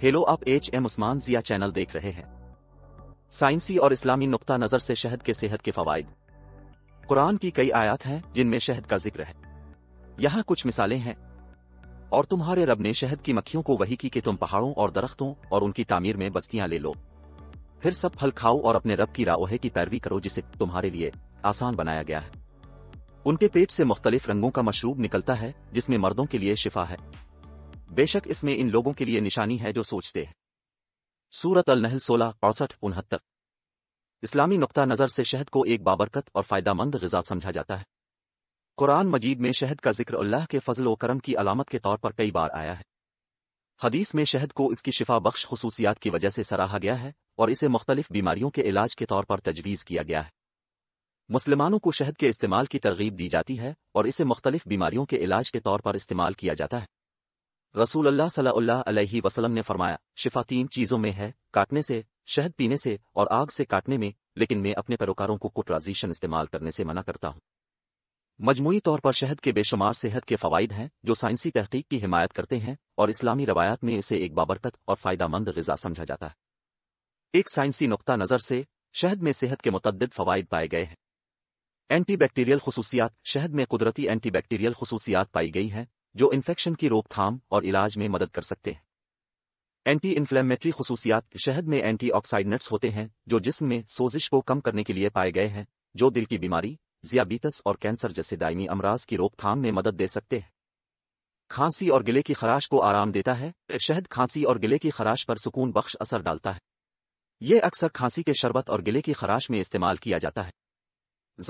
hello आप H M Usman Zia channel देख रहे हैं साइंसी और इस्लामी नुकता नज़र से शहद के सेहत के फवायद कुरान की कई आयात हैं जिनमें शहद का जिक्र है यहाँ कुछ मिसालें हैं और तुम्हारे रब ने शहद की मक्खियों को वही की कि तुम पहाड़ों और दरख्तों और उनकी तामीर में बस्तियां ले लो फिर सब फल खाओ और अपने रब की राहे की पैरवी करो जिसे तुम्हारे लिए आसान बनाया गया है उनके पेट से मुख्तलिफ रंगों का मशरूब निकलता है जिसमें मर्दों के लिए शिफा है बेशक इसमें इन लोगों के लिए निशानी है जो सोचते हैं सूरत अल नहल सोलह अड़सठ उनहत्तर इस्लामी नुकता नज़र से शहद को एक बाबरकत और फ़ायदामंद गज़ा समझा जाता है कुरान मजीद में शहद का जिक्र अल्लाह के फजल व करम की अलामत के तौर पर कई बार आया है हदीस में शहद को इसकी शिफा बख्श खसूसियात की वजह से सराहा गया है और इसे मुख्तलिफ बीमारियों के इलाज के तौर पर तजवीज़ किया गया है मुसलमानों को शहद के इस्तेमाल की तरगीब दी जाती है और इसे मुख्तलिफ बीमारियों के इलाज के तौर पर इस्तेमाल किया जाता है रसूल अल्लाह सल्लाह अलैहि वसलम ने फरमाया शिफा तीन चीजों में है काटने से शहद पीने से और आग से काटने में लेकिन मैं अपने पैरोकारों को कुट्राजीशन इस्तेमाल करने से मना करता हूँ मजमूई तौर पर शहद के बेशुमार सेहत के फवायद हैं जो साइंसी तहकीक की हिमायत करते हैं और इस्लामी रवायात में इसे एक बाबरकत और फायदामंद गजा समझा जाता है एक साइंसी नुकता नज़र से शहद में सेहत के मुतद फवायद पाए गए हैं एंटीबैक्टीरियल खसूसियात शहद में कुदरती एंटीबैक्टीरियल खसूसियात पाई गई हैं जो इन्फेक्शन की रोकथाम और इलाज में मदद कर सकते हैं एंटी इन्फ्लेमेटरी खसूसियात शहद में एंटीऑक्सीडेंट्स होते हैं जो जिसम में सोजिश को कम करने के लिए पाए गए हैं जो दिल की बीमारी जियाबीतस और कैंसर जैसे दायमी अमराज की रोकथाम में मदद दे सकते हैं खांसी और गिले की खराश को आराम देता है शहद खांसी और गिले की खराश पर सुकून बख्श असर डालता है ये अक्सर खांसी के शरबत और गिले की खराश में इस्तेमाल किया जाता है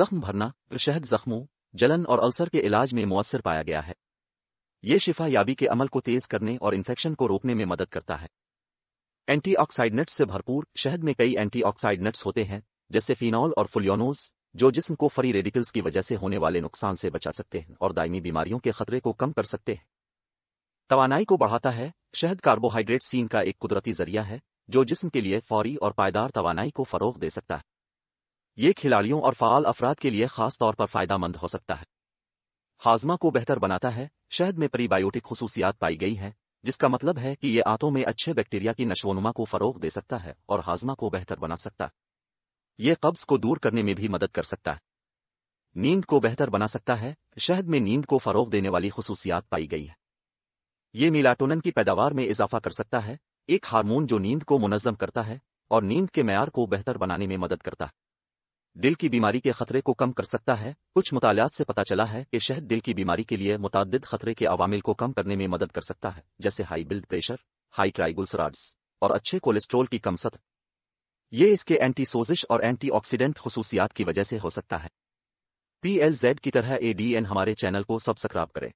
जख्म भरना शहद जख्मों जलन और अल्सर के इलाज में मौसर पाया गया है ये शिफा याबी के अमल को तेज करने और इन्फेक्शन को रोकने में मदद करता है एंटीऑक्साइडनट्स से भरपूर शहद में कई एंटीऑक्साइडनट्स होते हैं जैसे फिनॉल और फुलियोनोज जो जिसम को फरी रेडिकल्स की वजह से होने वाले नुकसान से बचा सकते हैं और दायमी बीमारियों के खतरे को कम कर सकते हैं तोानाई को बढ़ाता है शहद कार्बोहाइड्रेट सीन का एक कुदरती जरिया है जो जिस्म के लिए फौरी और पायदार तोानाई को फरोग दे सकता है ये खिलाड़ियों और फ़ाल अफराद के लिए खास तौर पर मंद हो सकता है हाजमा को बेहतर बनाता है शहद में प्रीबायोटिक खसूसियात पाई गई हैं जिसका मतलब है कि ये आंतों में अच्छे बैक्टीरिया की नशोनुमा को फरोग दे सकता है और हाजमा को बेहतर बना सकता है ये कब्ज को दूर करने में भी मदद कर सकता है नींद को बेहतर बना सकता है शहद में नींद को फरोग देने वाली खसूसियात पाई गई है ये मिलाटोनन की पैदावार में इजाफा कर सकता है एक हार्मोन जो नींद को मुनज़म करता है और नींद के मैार को बेहतर बनाने में मदद करता है दिल की बीमारी के खतरे को कम कर सकता है कुछ मुतालियात से पता चला है कि शहद दिल की बीमारी के लिए मुतद खतरे के अवामिल को कम करने में मदद कर सकता है जैसे high blood pressure high triglycerides और अच्छे कोलेस्ट्रोल की कम सतह ये इसके एंटी सोजिश और एंटी ऑक्सीडेंट खसूसियात की वजह से हो सकता है पी जेड की तरह ए डी एन हमारे चैनल को सब्सक्राइब करें